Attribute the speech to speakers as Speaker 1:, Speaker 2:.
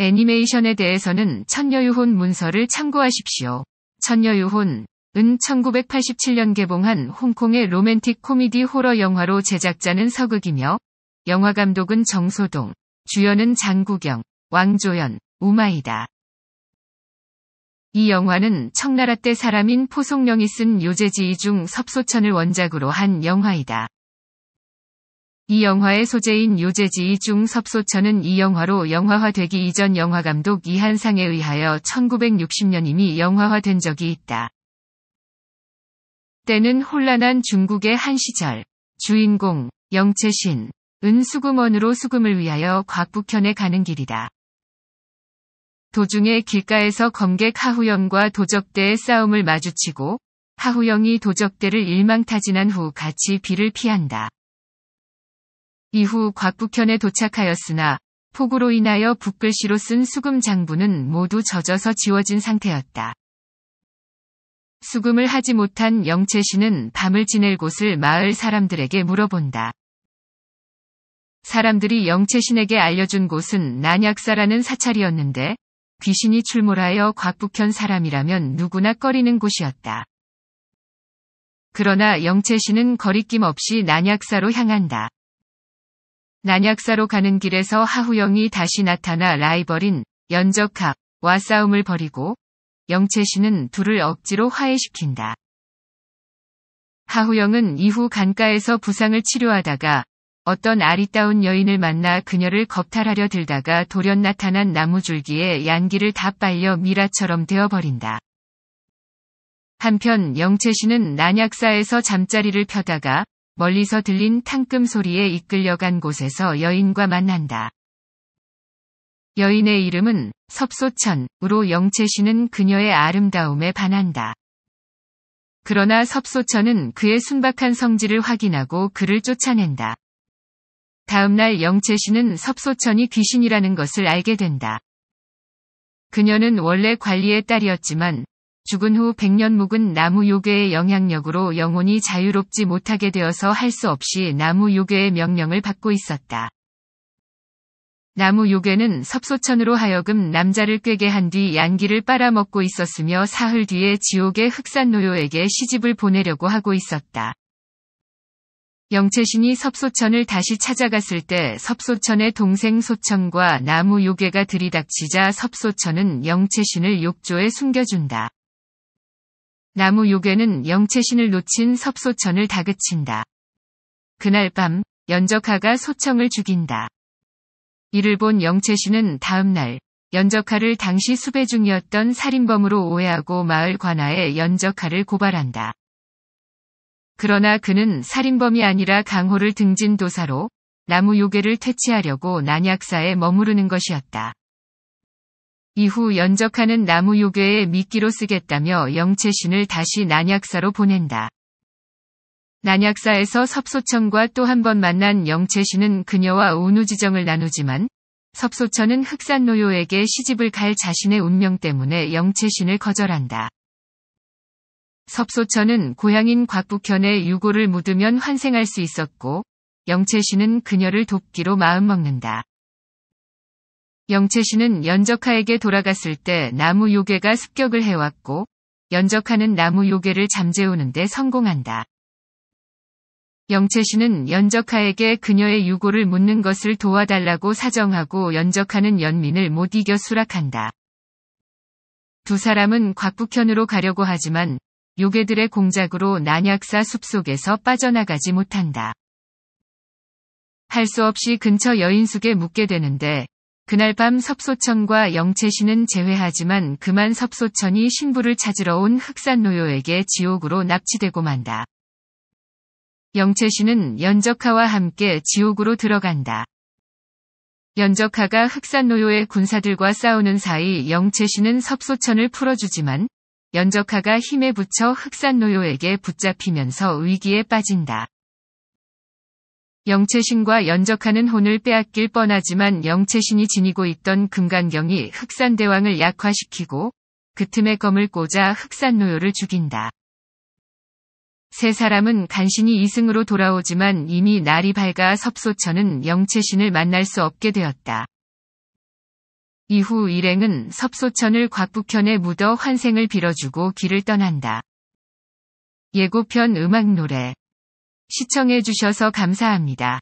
Speaker 1: 애니메이션에 대해서는 천녀유혼 문서를 참고하십시오. 천녀유혼, 은 1987년 개봉한 홍콩의 로맨틱 코미디 호러 영화로 제작자는 서극이며 영화 감독은 정소동, 주연은 장구경, 왕조연, 우마이다. 이 영화는 청나라 때 사람인 포송령이 쓴 요제지이 중 섭소천을 원작으로 한 영화이다. 이 영화의 소재인 요제지 이중 섭소천은 이 영화로 영화화되기 이전 영화감독 이한상에 의하여 1960년 이미 영화화된 적이 있다. 때는 혼란한 중국의 한 시절, 주인공, 영채신, 은 수금원으로 수금을 위하여 곽북현에 가는 길이다. 도중에 길가에서 검객 하후영과 도적대의 싸움을 마주치고 하후영이 도적대를 일망타진한 후 같이 비를 피한다. 이후 곽북현에 도착하였으나 폭우로 인하여 붓글씨로 쓴 수금 장부는 모두 젖어서 지워진 상태였다. 수금을 하지 못한 영채 씨는 밤을 지낼 곳을 마을 사람들에게 물어본다. 사람들이 영채 신에게 알려준 곳은 난약사라는 사찰이었는데 귀신이 출몰하여 곽북현 사람이라면 누구나 꺼리는 곳이었다. 그러나 영채 씨는 거리낌 없이 난약사로 향한다. 난약사로 가는 길에서 하후영이 다시 나타나 라이벌인 연적갑와 싸움을 벌이고 영채씨는 둘을 억지로 화해시킨다. 하후영은 이후 간가에서 부상을 치료하다가 어떤 아리따운 여인을 만나 그녀를 겁탈하려 들다가 돌연 나타난 나무줄기에 양기를 다 빨려 미라처럼 되어버린다. 한편 영채 씨는 난약사에서 잠자리를 펴다가 멀리서 들린 탕금 소리에 이끌려간 곳에서 여인과 만난다. 여인의 이름은 섭소천으로 영채신은 그녀의 아름다움에 반한다. 그러나 섭소천은 그의 순박한 성질을 확인하고 그를 쫓아낸다. 다음날 영채신은 섭소천이 귀신이라는 것을 알게 된다. 그녀는 원래 관리의 딸이었지만 죽은 후 100년 묵은 나무 요괴의 영향력으로 영혼이 자유롭지 못하게 되어서 할 수 없이 나무 요괴의 명령을 받고 있었다. 나무 요괴는 섭소천으로 하여금 남자를 꿰게 한 뒤 양기를 빨아먹고 있었으며 사흘 뒤에 지옥의 흑산노요에게 시집을 보내려고 하고 있었다. 영채신이 섭소천을 다시 찾아갔을 때 섭소천의 동생 소천과 나무 요괴가 들이닥치자 섭소천은 영채신을 욕조에 숨겨준다. 나무 요괴는 영채신을 놓친 섭소천을 다그친다. 그날 밤 연적하가 소청을 죽인다. 이를 본 영채신은 다음날 연적하를 당시 수배 중이었던 살인범으로 오해하고 마을 관아에 연적하를 고발한다. 그러나 그는 살인범이 아니라 강호를 등진 도사로 나무 요괴를 퇴치하려고 난약사에 머무르는 것이었다. 이후 연적하는 나무요괴의 미끼로 쓰겠다며 영채신을 다시 난약사로 보낸다. 난약사에서 섭소천과 또 한 번 만난 영채신은 그녀와 운우지정을 나누지만 섭소천은 흑산노요에게 시집을 갈 자신의 운명 때문에 영채신을 거절한다. 섭소천은 고향인 곽북현의 유골을 묻으면 환생할 수 있었고 영채신은 그녀를 돕기로 마음먹는다. 영채씨는 연적하에게 돌아갔을 때 나무 요괴가 습격을 해왔고 연적하는 나무 요괴를 잠재우는데 성공한다. 영채씨는 연적하에게 그녀의 유고를 묻는 것을 도와달라고 사정하고 연적하는 연민을 못 이겨 수락한다. 두 사람은 곽북현으로 가려고 하지만 요괴들의 공작으로 난약사 숲속에서 빠져나가지 못한다. 할 수 없이 근처 여인숙에 묵게 되는데 그날 밤 섭소천과 영채신은 제외하지만 그만 섭소천이 신부를 찾으러 온 흑산노요에게 지옥으로 납치되고 만다. 영채신은 연적하와 함께 지옥으로 들어간다. 연적하가 흑산노요의 군사들과 싸우는 사이 영채신은 섭소천을 풀어주지만 연적하가 힘에 붙여 흑산노요에게 붙잡히면서 위기에 빠진다. 영채신과 연적하는 혼을 빼앗길 뻔하지만 영채신이 지니고 있던 금간경이 흑산대왕을 약화시키고 그 틈에 검을 꽂아 흑산노요를 죽인다. 세 사람은 간신히 이승으로 돌아오지만 이미 날이 밝아 섭소천은 영채신을 만날 수 없게 되었다. 이후 일행은 섭소천을 곽북현에 묻어 환생을 빌어주고 길을 떠난다. 예고편 음악 노래 시청해주셔서 감사합니다.